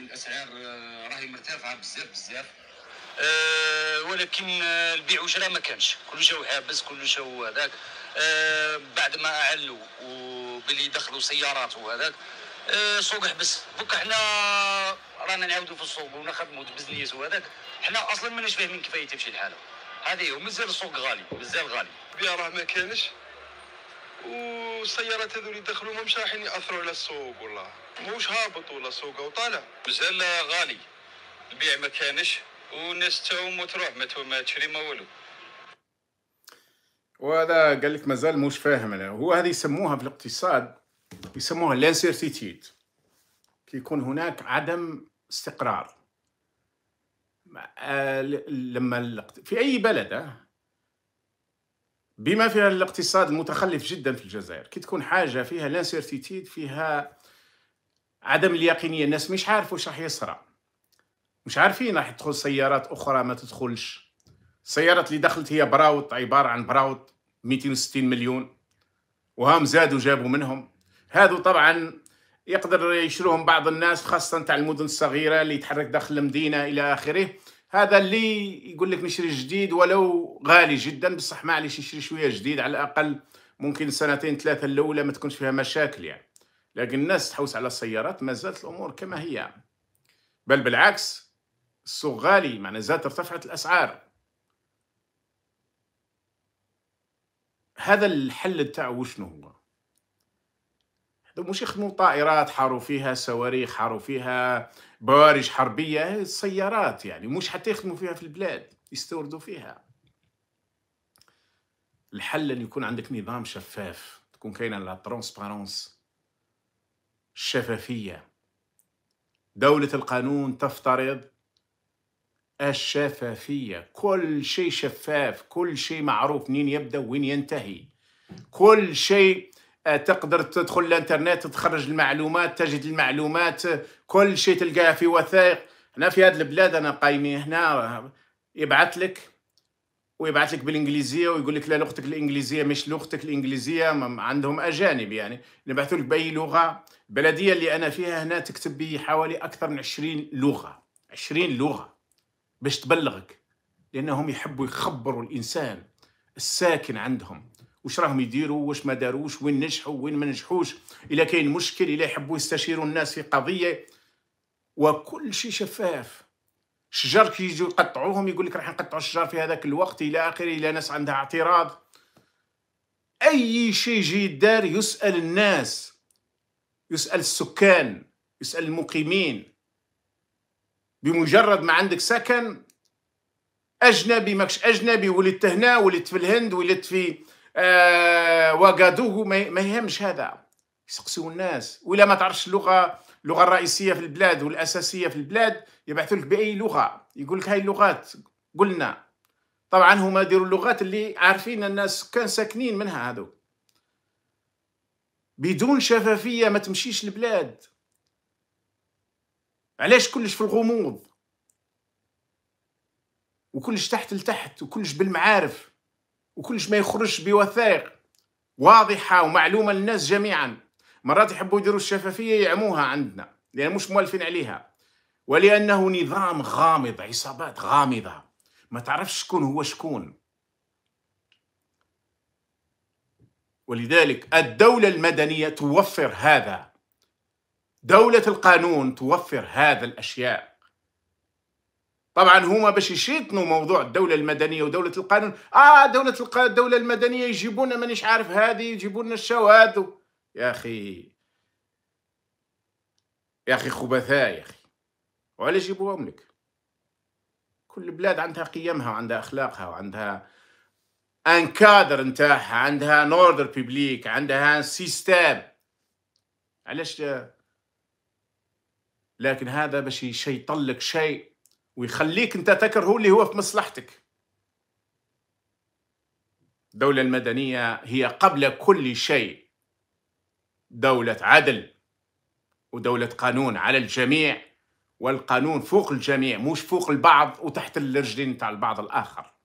الاسعار آه، راهي مرتفعه بزاف بزاف أه ولكن آه، البيع وشراء ما كانش كل شيء حابس كل شيء هذاك أه بعد ما اعلوا وبلي دخلوا سيارات وهذاك أه سوق حبس دوك حنا رانا نعاودوا في السوق ونخدموا بزنيس وهذاك حنا اصلا ماناش فاهمين كيفاه تمشي الحاله هذه ومازال السوق غالي مازال غالي البيع راه ما كانش والسيارات دخلوا ما مش رايحين ياثروا على السوق والله موش هابط ولا سوق وطالع مازال غالي البيع ما كانش والناس تاعهم وتروح ما ما تشري ما والو وهذا قال لك مازال مش فاهم انا هو هذه يسموها في الاقتصاد يسموها لانسيرتيتيد يكون هناك عدم استقرار آه، لما في اي بلد آه، بما فيها الاقتصاد المتخلف جدا في الجزائر كي تكون حاجه فيها لانسيرتيتيد فيها عدم اليقينيه الناس مش عارف واش راح يصرى مش عارفين راح تدخل سيارات اخرى ما تدخلش السيارات اللي دخلت هي براوت عباره عن براوت 260 مليون وهم زادوا جابوا منهم هذو طبعا يقدر يشروهم بعض الناس خاصه تاع المدن الصغيره اللي يتحرك داخل المدينه الى اخره هذا اللي يقول لك نشري جديد ولو غالي جدا بصح معليش نشري شويه جديد على الاقل ممكن سنتين ثلاثه الاولى ما تكونش فيها مشاكل يعني لكن الناس تحوس على السيارات ما زالت الامور كما هي بل بالعكس السوق غالي معنى زادت ارتفعت الاسعار هذا الحل تاعو شنو هو مش يخدموا طائرات حاروا فيها صواريخ حاروا فيها بوارج حربيه سيارات يعني مش حتى يخدموا فيها في البلاد يستوردوا فيها الحل ان يكون عندك نظام شفاف تكون كاينه لا ترونسبارونس الشفافيه دولة القانون تفترض الشفافية كل شيء شفاف كل شيء معروف منين يبدأ وين ينتهي كل شيء آه، تقدر تدخل الانترنت تخرج المعلومات تجد المعلومات كل شيء تلقاه في وثائق هنا في هذه البلاد انا قايمين هنا يبعث لك ويبعث لك بالانجليزيه ويقول لك لا لغتك الانجليزيه مش لغتك الانجليزيه عندهم اجانب يعني يبعثوا لك باي لغه البلديه اللي انا فيها هنا تكتب بي حوالي اكثر من 20 لغه 20 لغه باش تبلغك لانهم يحبوا يخبروا الانسان الساكن عندهم واش راهم يديروا واش ما داروش وين نجحوا وين ما نجحوش الا كاين مشكل الا يحبوا يستشيروا الناس في قضيه وكل شيء شفاف شجر كي يجوا يقطعوهم يقول لك راح نقطعوا الشجر في هذاك الوقت الى اخره الى ناس عندها اعتراض اي شيء يجي دار يسال الناس يسال السكان يسال المقيمين بمجرد ما عندك سكن اجنبي ماكش اجنبي ولدت هنا ولدت في الهند ولدت في آه، وقادوه ما يهمش هذا يسقسيو الناس ولا ما تعرفش اللغه اللغه الرئيسيه في البلاد والاساسيه في البلاد يبعثوا لك باي لغه يقول لك هاي اللغات قلنا طبعا هما يديروا اللغات اللي عارفين الناس كان ساكنين منها هذو بدون شفافيه ما تمشيش البلاد علاش كلش في الغموض وكلش تحت لتحت وكلش بالمعارف وكلش ما يخرجش بوثائق واضحه ومعلومه للناس جميعا مرات يحبوا يديروا الشفافيه يعموها عندنا لان مش موالفين عليها ولانه نظام غامض عصابات غامضه ما تعرفش شكون هو شكون ولذلك الدوله المدنيه توفر هذا دوله القانون توفر هذا الاشياء طبعا هما باش يشيطنوا موضوع الدوله المدنيه ودوله القانون اه دوله الق... الدوله المدنيه يجيبونا مانيش عارف هذه يجيبونا الشواذ و... يا اخي يا اخي خبثاء يا اخي وعلاش يجيبوهم لك كل بلاد عندها قيمها وعندها اخلاقها وعندها ان كادر نتاعها عندها نوردر بيبليك عندها سيستام، علاش لكن هذا باش يشيطلك شيء ويخليك انت تكره اللي هو في مصلحتك الدولة المدنية هي قبل كل شيء دولة عدل ودولة قانون على الجميع والقانون فوق الجميع مش فوق البعض وتحت الرجلين تاع البعض الآخر